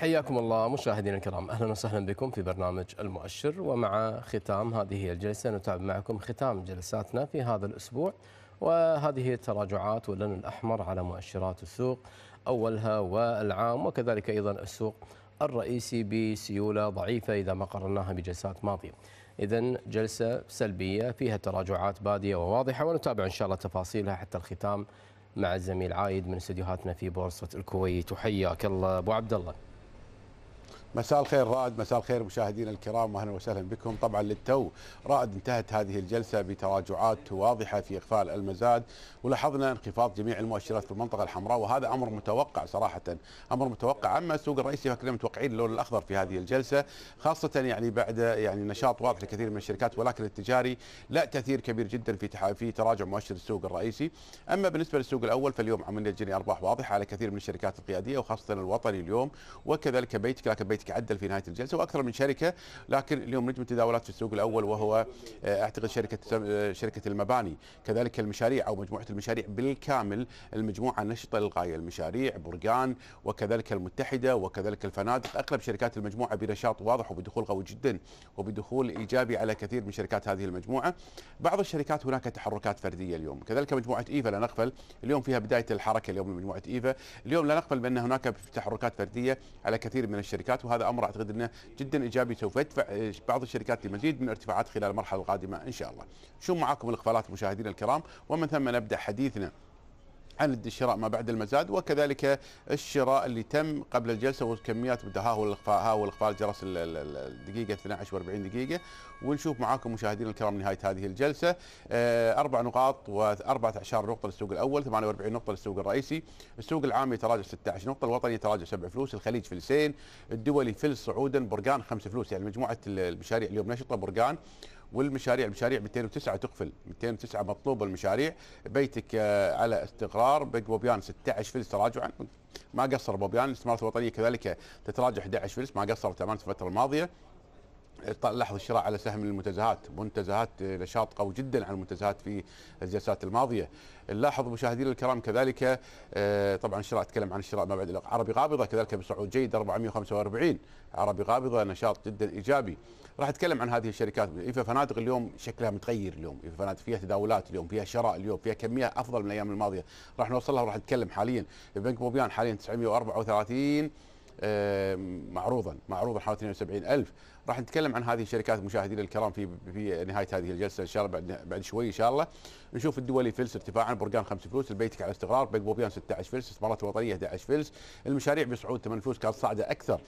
حياكم الله مشاهدينا الكرام اهلا وسهلا بكم في برنامج المؤشر ومع ختام هذه الجلسه نتابع معكم ختام جلساتنا في هذا الاسبوع وهذه التراجعات واللون الاحمر على مؤشرات السوق اولها والعام وكذلك ايضا السوق الرئيسي بسيوله ضعيفه اذا ما قررناها بجلسات ماضيه. اذا جلسه سلبيه فيها تراجعات باديه وواضحه ونتابع ان شاء الله تفاصيلها حتى الختام مع الزميل عايد من استديوهاتنا في بورصه الكويت وحياك الله ابو عبد الله. مساء الخير رائد مساء الخير مشاهدينا الكرام واهلا وسهلا بكم طبعا للتو رائد انتهت هذه الجلسه بتراجعات واضحه في اقفال المزاد ولاحظنا انخفاض جميع المؤشرات في المنطقه الحمراء وهذا امر متوقع صراحه امر متوقع اما السوق الرئيسي فكنا متوقعين اللون الاخضر في هذه الجلسه خاصه يعني بعد يعني نشاط واضح لكثير من الشركات ولكن التجاري لا تاثير كبير جدا في في تراجع مؤشر السوق الرئيسي اما بالنسبه للسوق الاول فاليوم عمليه جني ارباح واضحه على كثير من الشركات القياديه وخاصه الوطني اليوم وكذلك بيتك لكن بيت يتعدل في نهايه الجلسه واكثر من شركه لكن اليوم نجم التداولات في السوق الاول وهو آه، اعتقد شركه آه، شركه المباني كذلك المشاريع او مجموعه المشاريع بالكامل المجموعه نشطه للغايه المشاريع برقان وكذلك المتحده وكذلك الفنادق اغلب شركات المجموعه بنشاط واضح وبدخول قوي جدا وبدخول ايجابي على كثير من شركات هذه المجموعه بعض الشركات هناك تحركات فرديه اليوم كذلك مجموعه ايفا لا نغفل اليوم فيها بدايه الحركه اليوم لمجموعه مجموعه ايفا اليوم لا نقبل بان هناك تحركات فرديه على كثير من الشركات وهذا امر اعتقد انه جدا ايجابي سوف يدفع آه، بعض الشركات لمزيد من الارتفاعات خلال المرحله القادمه ان شاء الله. شو معاكم الاقفالات مشاهدينا الكرام ومن ثم نبدا حديثنا عن الشراء ما بعد المزاد وكذلك الشراء اللي تم قبل الجلسه والكميات بدها والاخفاء ها والاخفاء جرس الدقيقه 12 و40 دقيقه ونشوف معاكم مشاهدينا الكرام نهايه هذه الجلسه آه، اربع نقاط و14 نقطه للسوق الاول 48 نقطه للسوق الرئيسي السوق العام يتراجع 16 نقطه الوطني يتراجع 7 فلوس الخليج فلسين الدولي فلس صعودا برقان 5 فلوس يعني مجموعه المشاريع اليوم نشطه برقان والمشاريع المشاريع 209 تقفل 209 مطلوبه المشاريع بيتك آه، على استقرار بوبيان 16 فلس تراجعا ما قصر بوبيان الاستثمارات الوطنيه كذلك تتراجع 11 فلس ما قصرت امانه الفتره الماضيه لحظه الشراء على سهم المنتزهات منتزهات آه، نشاط قوي جدا على المنتزهات في الجلسات الماضيه نلاحظ مشاهدينا الكرام كذلك آه، طبعا شراء اتكلم عن الشراء ما بعد عربي غابضه كذلك بصعود جيد 445 عربي غابضه نشاط جدا ايجابي راح اتكلم عن هذه الشركات ايفا فنادق اليوم شكلها متغير اليوم ايفا فنادق فيها تداولات اليوم فيها شراء اليوم فيها كميه افضل من الايام الماضيه راح نوصلها وراح نتكلم حاليا بنك موبيان حاليا 934 معروضا معروضا حوالي 72000 راح نتكلم عن هذه الشركات مشاهدينا الكرام في في نهايه هذه الجلسه ان شاء الله بعد بعد شوي ان شاء الله نشوف الدولي فلس ارتفاعا برقان 5 فلس البيتك على استقرار بيت بوبيان 16 فلس استثمارات الوطنيه 11 فلس المشاريع بصعود 8 فلس كانت صاعده اكثر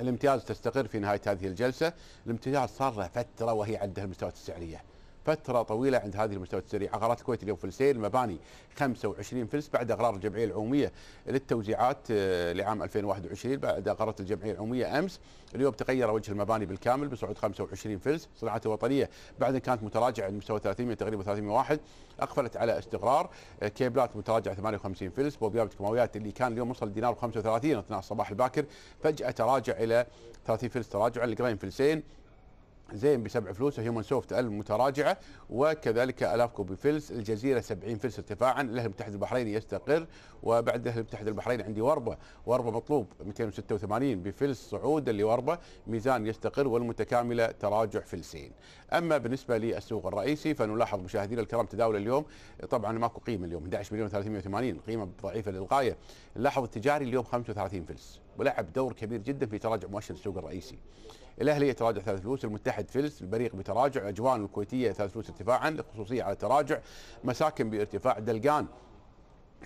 الامتياز تستقر في نهايه هذه الجلسه الامتياز صار له فتره وهي عندها المستويات السعريه فترة طويلة عند هذه المستويات السريعة غارات الكويت اليوم فلسين المباني 25 فلس بعد اقرار الجمعية العمومية للتوزيعات آه، لعام 2021 بعد اقرار الجمعية العمومية أمس اليوم تغير وجه المباني بالكامل بصعود 25 فلس صناعة الوطنية بعد أن كانت متراجعة عند مستوى 300 تقريبا 301 أقفلت على استقرار آه، كيبلات متراجعة 58 فلس بوبياب الكيماويات اللي كان اليوم وصل دينار و35 أثناء الصباح الباكر فجأة تراجع إلى 30 فلس تراجعا القرين فلسين زين بسبع فلوس هيومن سوفت المتراجعه متراجعة وكذلك ألاف كوبي فلس الجزيرة 70 فلس ارتفاعا الأهلي المتحد البحريني يستقر وبعد الأهلي المتحد البحريني عندي وربة وربة مطلوب 286 بفلس صعودا لوربة ميزان يستقر والمتكاملة تراجع فلسين أما بالنسبة للسوق الرئيسي فنلاحظ مشاهدينا الكرام تداول اليوم طبعا ماكو قيمة اليوم 11 مليون 380 قيمة ضعيفة للغاية نلاحظ التجاري اليوم 35 فلس ولعب دور كبير جدا في تراجع مؤشر السوق الرئيسي الاهلي يتراجع ثلاث فلوس المتحد فلس البريق بتراجع اجوان الكويتيه ثلاث فلوس ارتفاعا الخصوصيه على تراجع مساكن بارتفاع دلقان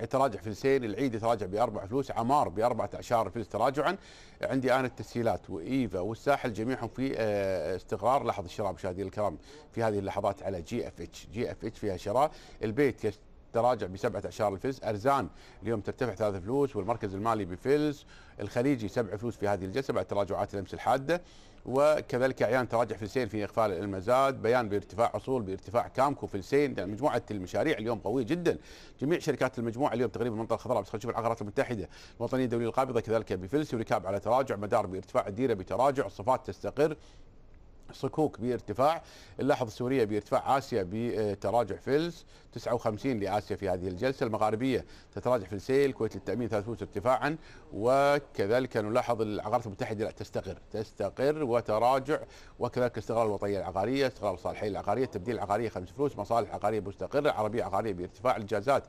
يتراجع فلسين العيد يتراجع باربع فلوس عمار باربعة اعشار فلس تراجعا عندي انا التسهيلات وايفا والساحل جميعهم في آه، استقرار لاحظ الشراء مشاهدينا الكرام في هذه اللحظات على جي اف اتش جي اف اتش فيها شراء البيت تراجع بسبعة أعشار الفلس أرزان اليوم ترتفع ثلاثة فلوس والمركز المالي بفلس الخليجي سبع فلوس في هذه الجلسة بعد تراجعات الأمس الحادة وكذلك اعيان تراجع فلسين في اقفال المزاد، بيان بارتفاع اصول بارتفاع كامكو فلسين، يعني مجموعه المشاريع اليوم قويه جدا، جميع شركات المجموعه اليوم تقريبا المنطقه الخضراء بس نشوف العقارات المتحده، الوطنيه الدوليه القابضه كذلك بفلس وركاب على تراجع، مدار بارتفاع الديره بتراجع، الصفات تستقر، صكوك بارتفاع نلاحظ سوريا بارتفاع آسيا بتراجع فلس 59 لآسيا في هذه الجلسة المغاربية تتراجع فلسية الكويت للتأمين 33 ارتفاعا وكذلك نلاحظ العقارات المتحدة لا تستقر تستقر وتراجع وكذلك استقرار الوطنية العقارية استقرار الصالحية العقارية تبديل العقارية خمس فلوس مصالح عقارية مستقرة عربية عقارية بارتفاع الجازات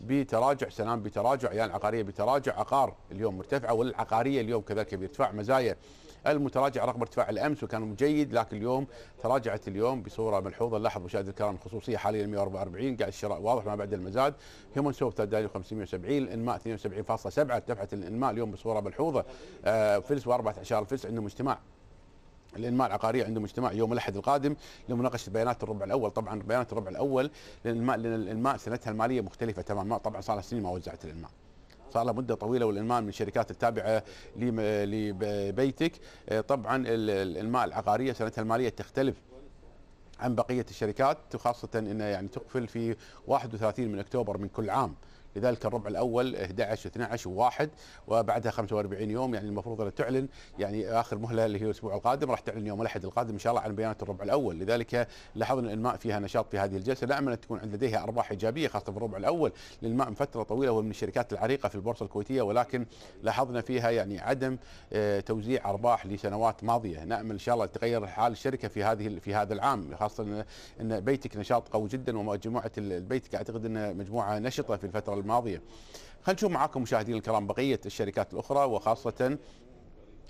بتراجع سلام بتراجع عيان يعني عقارية بتراجع عقار اليوم مرتفعة والعقارية اليوم كذلك بارتفاع مزايا المتراجع رغم ارتفاع الامس وكان جيد لكن اليوم تراجعت اليوم بصوره ملحوظه لاحظ مشاهد الكرام الخصوصيه حاليا 144 قاعد الشراء واضح ما بعد المزاد هيومن سوف 570 الانماء 72.7 ارتفعت الانماء اليوم بصوره ملحوظه آه فلس و14 الفلس عندهم اجتماع الانماء العقاريه عندهم اجتماع يوم الاحد القادم لمناقشه بيانات الربع الاول طبعا بيانات الربع الاول لان الانماء سنتها الماليه مختلفه تماما طبعا صار سنين ما وزعت الانماء صار له مده طويله والانماء من الشركات التابعه لبيتك آه، طبعا الانماء العقاريه سنتها الماليه تختلف عن بقيه الشركات خاصه انه يعني تقفل في 31 من اكتوبر من كل عام لذلك الربع الاول 11 و12 و1 وبعدها 45 يوم يعني المفروض انها تعلن يعني اخر مهله اللي هي الاسبوع القادم راح تعلن يوم الاحد القادم ان شاء الله عن بيانات الربع الاول لذلك لاحظنا الانماء فيها نشاط في هذه الجلسه نعم ان تكون عند لديها ارباح ايجابيه خاصه في الربع الاول للماء من فتره طويله ومن الشركات العريقه في البورصه الكويتيه ولكن لاحظنا فيها يعني عدم آه، توزيع ارباح لسنوات ماضيه نامل ان شاء الله تغير حال الشركه في هذه في هذا العام خاصه ان بيتك نشاط قوي جدا ومجموعه البيتك اعتقد انها مجموعه نشطه في الفتره الماضيه خلينا نشوف معاكم مشاهدينا الكرام بقيه الشركات الاخرى وخاصه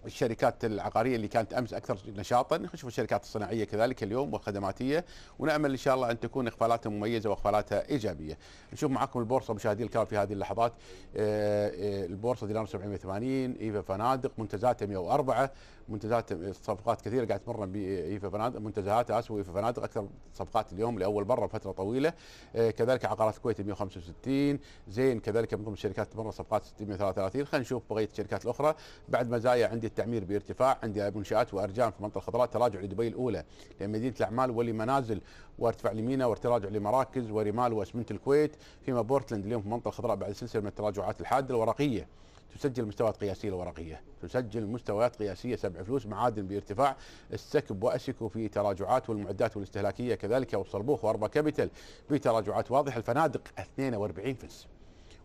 الشركات العقاريه اللي كانت امس اكثر نشاطا نشوف الشركات الصناعيه كذلك اليوم والخدماتيه ونامل ان شاء الله ان تكون اقفالاتها مميزه واقفالاتها ايجابيه. نشوف معكم البورصه مشاهدي الكرام في هذه اللحظات آه، آه، البورصه دينار 780 ايفا فنادق منتزاتها 104 منتزات صفقات كثيره قاعد تمر بايفا آه، فنادق منتزهات اسوي ايفا فنادق اكثر صفقات اليوم لاول مره بفتره طويله كذلك عقارات الكويت 165 زين كذلك من ضمن الشركات تمر صفقات 633 خلينا نشوف بقيه الشركات الاخرى بعد مزايا عندي التعمير بارتفاع عند منشات وارجان في منطقه الخضراء تراجع لدبي الاولى لمدينه الاعمال ولمنازل وارتفاع لمينا وتراجع لمراكز ورمال واسمنت الكويت فيما بورتلاند اليوم في منطقه الخضراء بعد سلسله من التراجعات الحاده الورقيه تسجل مستويات قياسيه الورقيه، تسجل مستويات قياسيه سبع فلوس معادن بارتفاع، السكب واسكو في تراجعات والمعدات والاستهلاكيه كذلك والصربوخ واربا كابيتال في تراجعات واضحه، الفنادق 42 فلس.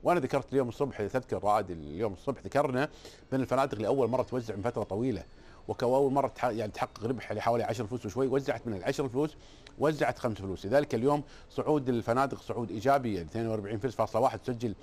وانا ذكرت اليوم الصبح اذا تذكر رائد اليوم الصبح ذكرنا بان الفنادق لاول مره توزع من فتره طويله وكاول مره يعني تحقق ربح لحوالي 10 فلوس وشوي وزعت من ال 10 فلوس وزعت 5 فلوس لذلك اليوم صعود الفنادق صعود ايجابي 42 يعني فلس فاصلة واحد سجل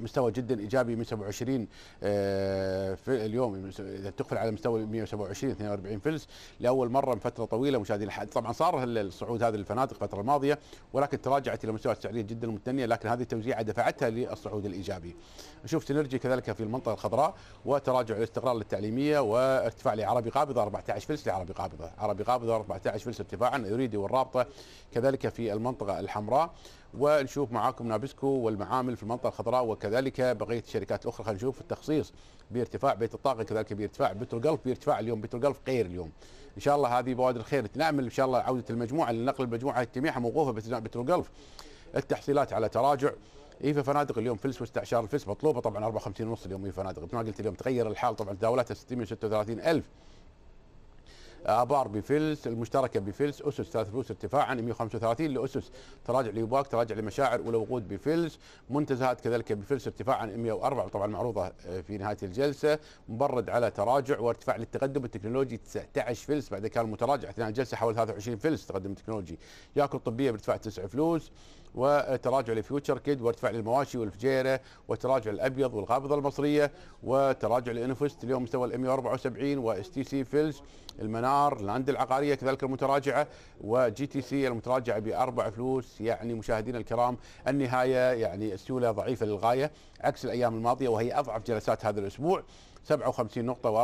مستوى جدا ايجابي 127 آه، في اليوم اذا تقفل على مستوى 127 42 فلس لاول مره من فتره طويله مشاهدينا طبعا صار الصعود هذا للفنادق الفتره الماضيه ولكن تراجعت الى مستويات سعريه جدا متنيه لكن هذه التوزيعه دفعتها للصعود الايجابي. نشوف سينرجي كذلك في المنطقه الخضراء وتراجع الاستقرار للتعليميه وارتفاع لعربي قابضه 14 فلس لعربي قابضه، عربي قابضه 14 فلس ارتفاعا يريد والرابطه كذلك في المنطقه الحمراء ونشوف معاكم نابسكو والمعامل في المنطقه الخضراء وكذلك بقيه الشركات الاخرى خلينا نشوف التخصيص بارتفاع بيت الطاقه كذلك بارتفاع بترول بارتفاع اليوم بترول غير اليوم ان شاء الله هذه بوادر الخير نعمل ان شاء الله عوده المجموعه لنقل المجموعه التميحه موقوفه بترول التحصيلات على تراجع ايفا فنادق اليوم فلس واستعشار الفلس مطلوبه طبعا 54 ونص اليوم ايفا فنادق مثل ما قلت اليوم تغير الحال طبعا تداولاتها 636 الف ابار بفلس المشتركه بفلس اسس ثلاث فلوس ارتفاعا 135 لاسس تراجع لوباك تراجع لمشاعر ولوقود بفلس منتزهات كذلك بفلس ارتفاعا 104 طبعا معروضه آه، في نهايه الجلسه مبرد على تراجع وارتفاع للتقدم التكنولوجي 19 فلس بعد كان متراجع اثناء الجلسه حول 23 فلس تقدم التكنولوجي ياكل طبيه بارتفاع 9 فلوس وتراجع لفيوتشر كيد وارتفاع للمواشي والفجيره وتراجع الابيض والقابضه المصريه وتراجع لانفست اليوم مستوى ال 174 واس تي سي فيلز المنار لاند العقاريه كذلك المتراجعه وجي تي سي المتراجعه باربع فلوس يعني مشاهدينا الكرام النهايه يعني السيوله ضعيفه للغايه عكس الايام الماضيه وهي اضعف جلسات هذا الاسبوع 57 نقطة و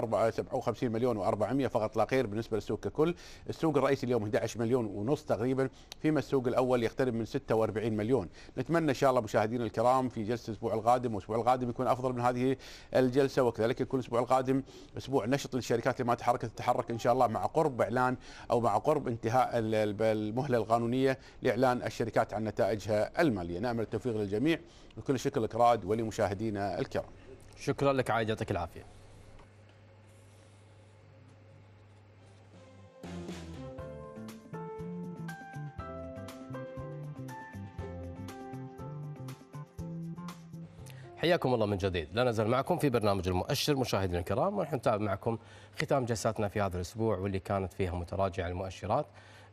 57 مليون و400 فقط لا غير بالنسبة للسوق ككل، السوق الرئيسي اليوم 11 مليون ونص تقريبا، فيما السوق الأول يقترب من 46 مليون، نتمنى إن شاء الله مشاهدينا الكرام في جلسة الأسبوع القادم والأسبوع القادم يكون أفضل من هذه الجلسة وكذلك يكون الأسبوع القادم أسبوع نشط للشركات اللي ما تحركت تتحرك إن شاء الله مع قرب إعلان أو مع قرب انتهاء المهلة القانونية لإعلان الشركات عن نتائجها المالية، نأمل التوفيق للجميع وكل شكر لك ولمشاهدينا الكرام. شكرا لك عايد يعطيك العافيه حياكم الله من جديد لا نزال معكم في برنامج المؤشر مشاهدينا الكرام ونحن نتابع معكم ختام جلساتنا في هذا الاسبوع واللي كانت فيها متراجعه المؤشرات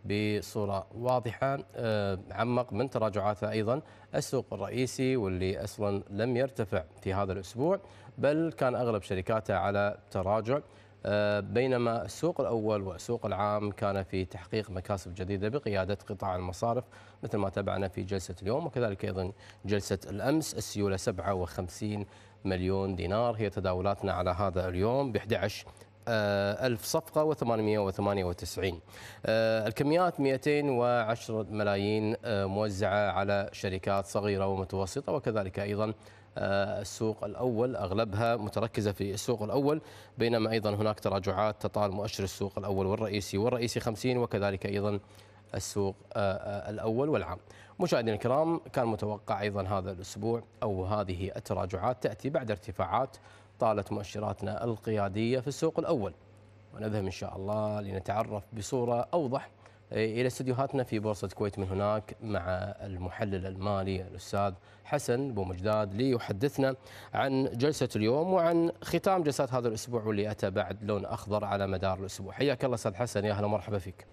بصورة واضحة آه، عمق من تراجعاتها أيضا السوق الرئيسي واللي أصلا لم يرتفع في هذا الأسبوع بل كان أغلب شركاته على تراجع آه، بينما السوق الأول والسوق العام كان في تحقيق مكاسب جديدة بقيادة قطاع المصارف مثل ما تابعنا في جلسة اليوم وكذلك أيضا جلسة الأمس السيولة 57 مليون دينار هي تداولاتنا على هذا اليوم ب 11 آه، ألف صفقة و898 آه، الكميات 210 ملايين آه، موزعة على شركات صغيرة ومتوسطة وكذلك أيضا السوق الأول أغلبها متركزة في السوق الأول بينما أيضا هناك تراجعات تطال مؤشر السوق الأول والرئيسي والرئيسي 50 وكذلك أيضا السوق الأول والعام مشاهدينا الكرام كان متوقع أيضا هذا الأسبوع أو هذه التراجعات تأتي بعد ارتفاعات طالت مؤشراتنا القيادية في السوق الأول ونذهب إن شاء الله لنتعرف بصورة أوضح إلى استديوهاتنا في بورصة الكويت من هناك مع المحلل المالي الأستاذ حسن بومجداد ليحدثنا عن جلسة اليوم وعن ختام جلسات هذا الأسبوع واللي أتى بعد لون أخضر على مدار الأسبوع حياك الله أستاذ حسن يا أهلا ومرحبا فيك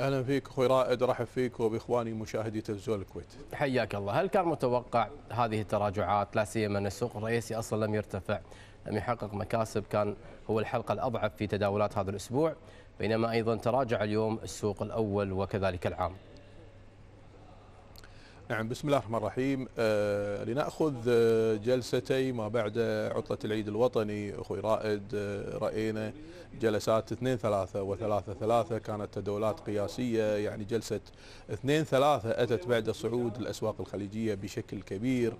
اهلا فيك اخوي رائد رحب فيك وباخواني مشاهدي تلفزيون الكويت. حياك الله، هل كان متوقع هذه التراجعات لا سيما ان السوق الرئيسي اصلا لم يرتفع، لم يحقق مكاسب كان هو الحلقه الاضعف في تداولات هذا الاسبوع، بينما ايضا تراجع اليوم السوق الاول وكذلك العام. نعم بسم الله الرحمن الرحيم آه لنأخذ آه، جلستي ما بعد عطلة العيد الوطني أخوي رائد آه، رأينا جلسات 2 3 و 3 3 كانت تداولات قياسية يعني جلسة 2 3 أتت بعد صعود الأسواق الخليجية بشكل كبير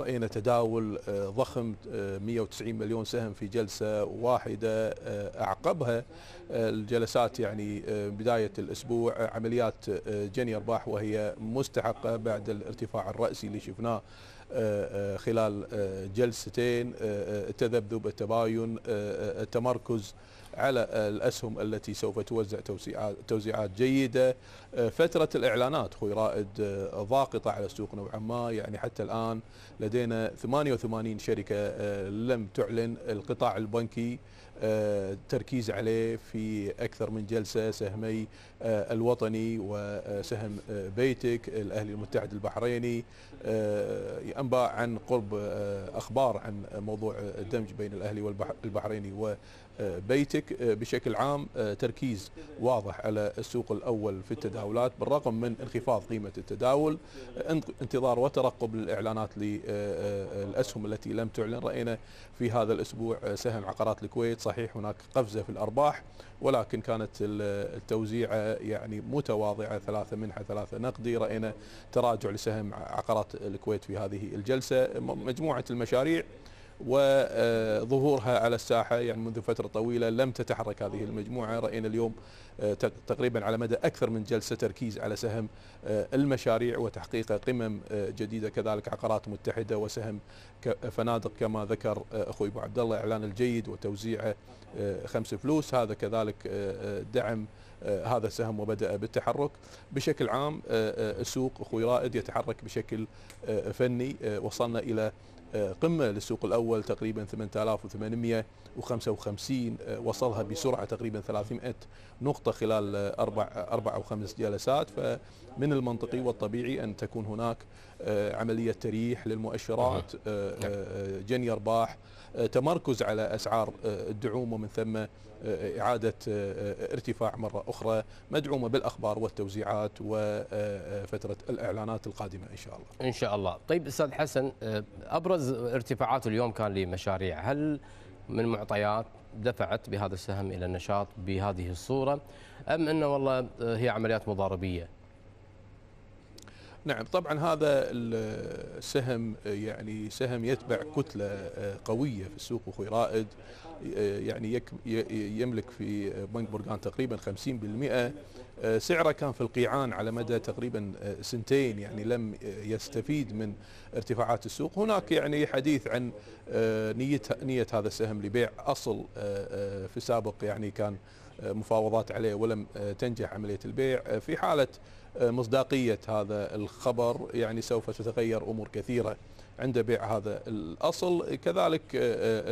رأينا تداول آه، ضخم 190 مليون سهم في جلسة واحدة أعقبها الجلسات يعني بداية الأسبوع عمليات جني أرباح وهي مستحقة بعد الارتفاع الرأسي اللي شفناه آه، آه، خلال آه، جلستين التذبذب التباين التمركز على الأسهم التي سوف توزع توزيعات جيدة فترة الإعلانات أخوي رائد ضاقطة على السوق نوعا ما يعني حتى الآن لدينا 88 شركة لم تعلن القطاع البنكي التركيز عليه في أكثر من جلسة سهمي الوطني وسهم بيتك الأهلي المتحد البحريني أنباء آه، عن قرب آه، أخبار عن موضوع الدمج بين الأهلي والبحريني بيتك آه، بشكل عام آه، تركيز واضح على السوق الأول في التداولات بالرغم من انخفاض قيمة التداول آه، انتظار وترقب للإعلانات للأسهم التي لم تعلن رأينا في هذا الأسبوع سهم عقارات الكويت صحيح هناك قفزة في الأرباح ولكن كانت التوزيعة يعني متواضعة ثلاثة منحة ثلاثة نقدي رأينا تراجع لسهم عقارات الكويت في هذه الجلسة مجموعة المشاريع وظهورها على الساحة يعني منذ فترة طويلة لم تتحرك هذه المجموعة رأينا اليوم آه، تقريبا على مدى أكثر من جلسة تركيز على سهم آه، المشاريع وتحقيق قمم آه، جديدة كذلك عقارات متحدة وسهم فنادق كما ذكر أخوي أبو عبد الله إعلان الجيد وتوزيعه خمس فلوس هذا كذلك دعم هذا السهم وبدأ بالتحرك بشكل عام السوق أخوي رائد يتحرك بشكل فني وصلنا إلى قمة للسوق الأول تقريبا 8800 آه، وصلها بسرعة تقريبا 300 نقطة خلال آه، أربع, آه، أربع أو خمس جلسات فمن المنطقي والطبيعي أن تكون هناك عملية تريح للمؤشرات نعم. جني أرباح تمركز على أسعار الدعوم ومن ثم إعادة ارتفاع مرة أخرى مدعومة بالأخبار والتوزيعات وفترة الإعلانات القادمة إن شاء الله إن شاء الله طيب أستاذ حسن أبرز ارتفاعات اليوم كان لمشاريع هل من معطيات دفعت بهذا السهم الى النشاط بهذه الصوره ام انه والله آه، هي عمليات مضاربيه نعم طبعا هذا السهم يعني سهم يتبع كتلة آه، قوية في السوق أخوي رائد آه، يعني يملك في بنك برقان تقريبا 50% آه، سعره كان في القيعان على مدى تقريبا سنتين يعني لم يستفيد من ارتفاعات السوق هناك يعني حديث عن نية نية هذا السهم لبيع أصل في سابق يعني كان مفاوضات عليه ولم تنجح عملية البيع في حالة مصداقية هذا الخبر يعني سوف تتغير أمور كثيرة عند بيع هذا الأصل كذلك آه، آه،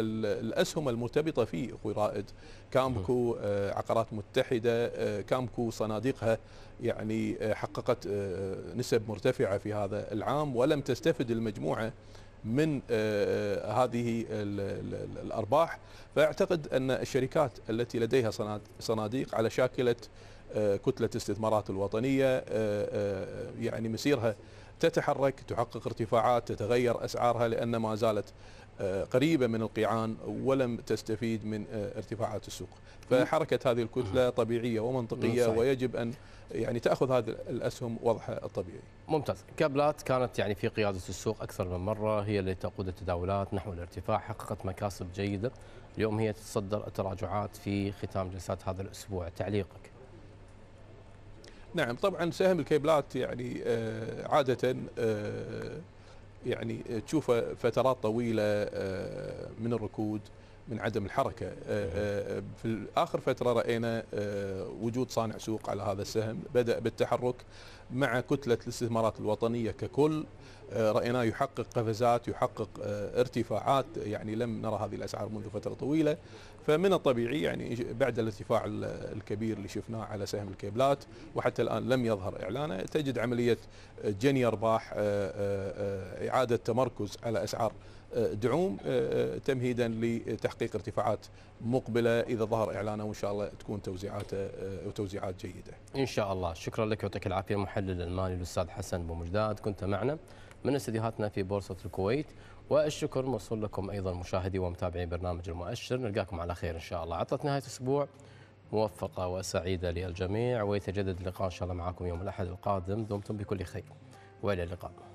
الأسهم المرتبطة فيه أخوي رائد كامكو آه، عقارات متحدة كامكو صناديقها يعني حققت نسب مرتفعة في هذا العام ولم تستفد المجموعة من هذه الأرباح فأعتقد أن الشركات التي لديها صناديق على شاكلة كتله الاستثمارات الوطنيه آه، آه، يعني مسيرها تتحرك تحقق ارتفاعات تتغير اسعارها لان ما زالت آه، قريبه من القيعان ولم تستفيد من ارتفاعات السوق فحركه هذه الكتله طبيعيه ومنطقيه ويجب ان يعني تاخذ هذه الاسهم وضعها الطبيعي ممتاز كابلات كانت يعني في قياده السوق اكثر من مره هي اللي تقود التداولات نحو الارتفاع حققت مكاسب جيده اليوم هي تتصدر التراجعات في ختام جلسات هذا الاسبوع تعليقك نعم طبعا سهم الكيبلات يعني آه، عادة آه، يعني آه، تشوفه فترات طويلة من الركود من عدم الحركة في آخر فترة رأينا وجود صانع سوق على هذا السهم بدأ بالتحرك مع كتلة الاستثمارات الوطنية ككل رايناه يحقق قفزات يحقق آه، ارتفاعات آه، يعني لم نرى هذه الاسعار منذ فتره طويله فمن الطبيعي يعني بعد الارتفاع الكبير اللي شفناه على سهم الكيبلات وحتى الان لم يظهر اعلانه تجد عمليه آه، جني ارباح اعاده تمركز على اسعار دعوم تمهيدا لتحقيق ارتفاعات مقبله اذا ظهر اعلانه وان شاء الله تكون توزيعاته وتوزيعات جيده. ان شاء الله، شكرا لك يعطيك العافيه المحلل المالي الاستاذ حسن بومجداد كنت معنا. من استديوهاتنا في بورصة الكويت والشكر موصول لكم أيضا مشاهدي ومتابعي برنامج المؤشر نلقاكم على خير إن شاء الله عطلة نهاية أسبوع موفقة وسعيدة للجميع ويتجدد اللقاء إن شاء الله معكم يوم الأحد القادم دمتم بكل خير وإلى اللقاء